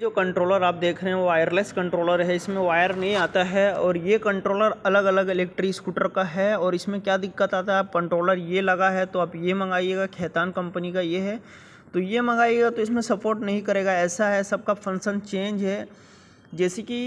जो कंट्रोलर आप देख रहे हैं वायरलेस कंट्रोलर है इसमें वायर नहीं आता है और ये कंट्रोलर अलग अलग इलेक्ट्रिक स्कूटर का है और इसमें क्या दिक्कत आता है आप कंट्रोलर ये लगा है तो आप ये मंगाइएगा खैतान कंपनी का ये है तो ये मंगाइएगा तो इसमें सपोर्ट नहीं करेगा ऐसा है सबका फंक्शन चेंज है जैसे कि